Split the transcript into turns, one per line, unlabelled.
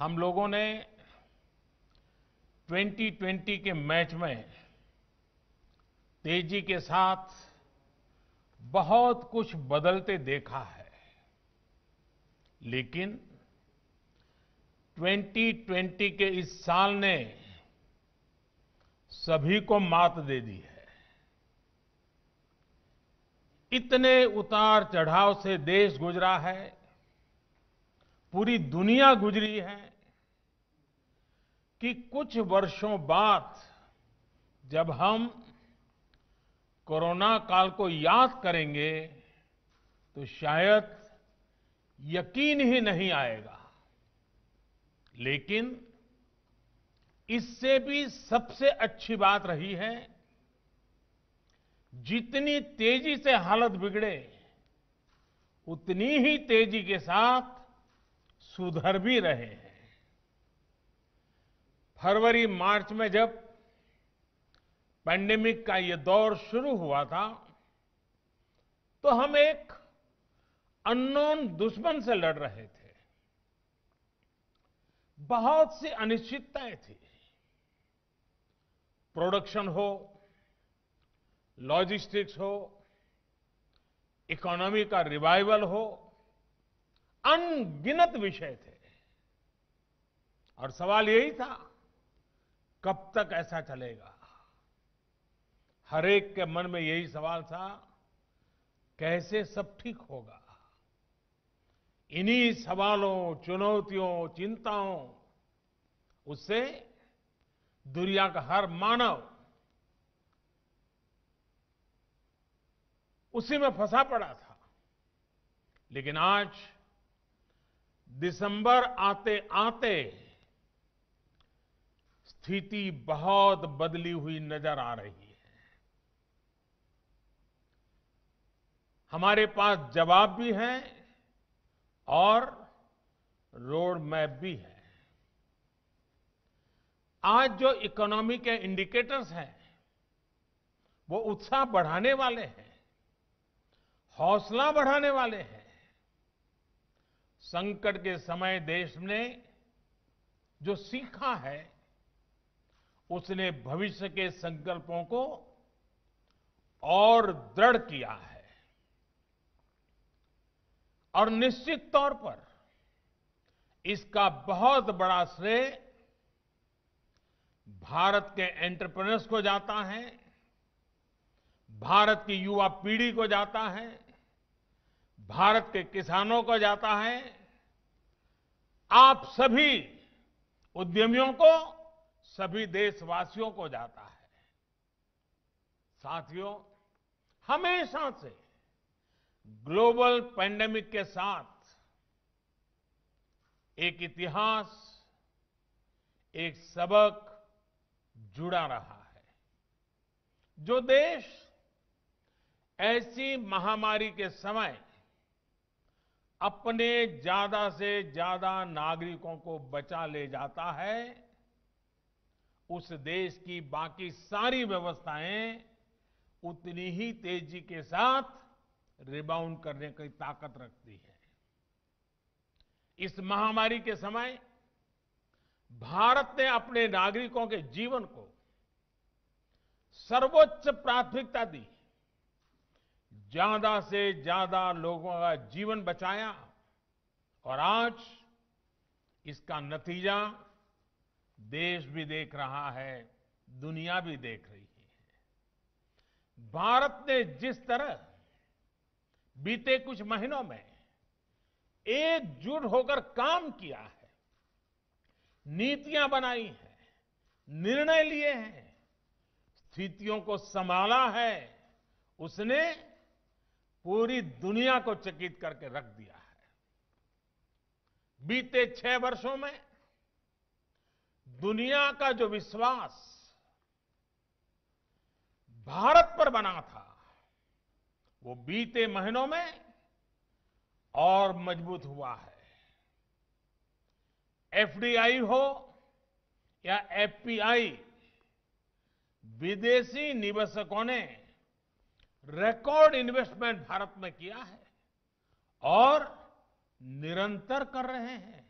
हम लोगों ने 2020 के मैच में तेजी के साथ बहुत कुछ बदलते देखा है लेकिन 2020 के इस साल ने सभी को मात दे दी है इतने उतार चढ़ाव से देश गुजरा है पूरी दुनिया गुजरी है कि कुछ वर्षों बाद जब हम कोरोना काल को याद करेंगे तो शायद यकीन ही नहीं आएगा लेकिन इससे भी सबसे अच्छी बात रही है जितनी तेजी से हालत बिगड़े उतनी ही तेजी के साथ सुधर भी रहे हैं फरवरी मार्च में जब पैंडेमिक का ये दौर शुरू हुआ था तो हम एक अननोन दुश्मन से लड़ रहे थे बहुत सी अनिश्चितताएं थी प्रोडक्शन हो लॉजिस्टिक्स हो इकोनॉमी का रिवाइवल हो अनगिनत विषय थे और सवाल यही था कब तक ऐसा चलेगा हरेक के मन में यही सवाल था कैसे सब ठीक होगा इन्हीं सवालों चुनौतियों चिंताओं उससे दुनिया का हर मानव उसी में फंसा पड़ा था लेकिन आज दिसंबर आते आते स्थिति बहुत बदली हुई नजर आ रही है हमारे पास जवाब भी है और रोड मैप भी है आज जो इकोनॉमी के इंडिकेटर्स हैं वो उत्साह बढ़ाने वाले हैं हौसला बढ़ाने वाले हैं संकट के समय देश ने जो सीखा है उसने भविष्य के संकल्पों को और दृढ़ किया है और निश्चित तौर पर इसका बहुत बड़ा श्रेय भारत के एंटरप्रेन्योर्स को जाता है भारत की युवा पीढ़ी को जाता है भारत के किसानों को जाता है आप सभी उद्यमियों को सभी देशवासियों को जाता है साथियों हमेशा से ग्लोबल पैंडेमिक के साथ एक इतिहास एक सबक जुड़ा रहा है जो देश ऐसी महामारी के समय अपने ज्यादा से ज्यादा नागरिकों को बचा ले जाता है उस देश की बाकी सारी व्यवस्थाएं उतनी ही तेजी के साथ रिबाउंड करने की ताकत रखती है इस महामारी के समय भारत ने अपने नागरिकों के जीवन को सर्वोच्च प्राथमिकता दी है ज्यादा से ज्यादा लोगों का जीवन बचाया और आज इसका नतीजा देश भी देख रहा है दुनिया भी देख रही है भारत ने जिस तरह बीते कुछ महीनों में एकजुट होकर काम किया है नीतियां बनाई हैं निर्णय लिए हैं स्थितियों को संभाला है उसने पूरी दुनिया को चकित करके रख दिया है बीते छह वर्षों में दुनिया का जो विश्वास भारत पर बना था वो बीते महीनों में और मजबूत हुआ है एफडीआई हो या एफपीआई विदेशी निवेशकों ने रिकॉर्ड इन्वेस्टमेंट भारत में किया है और निरंतर कर रहे हैं